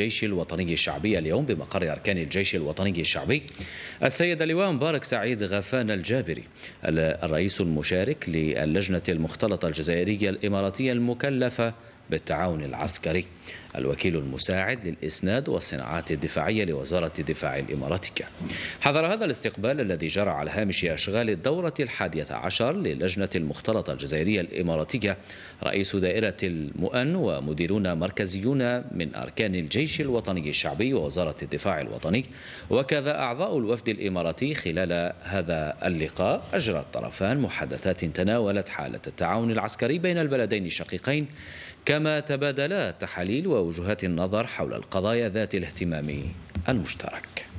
الجيش الوطني الشعبي اليوم بمقر أركان الجيش الوطني الشعبي السيد اللواء مبارك سعيد غفان الجابري الرئيس المشارك للجنة المختلطة الجزائرية الإماراتية المكلفة بالتعاون العسكري الوكيل المساعد للإسناد والصناعات الدفاعية لوزارة الدفاع الإماراتية حضر هذا الاستقبال الذي جرى على هامش أشغال الدورة الحادية عشر للجنة المختلطة الجزائرية الإماراتية رئيس دائرة المؤن ومديرون مركزيون من أركان الجيش الوطني الشعبي ووزارة الدفاع الوطني وكذا أعضاء الوفد الإماراتي خلال هذا اللقاء أجرى الطرفان محادثات تناولت حالة التعاون العسكري بين البلدين الشقيقين كما تبادلا تحاليل ووجهات النظر حول القضايا ذات الاهتمام المشترك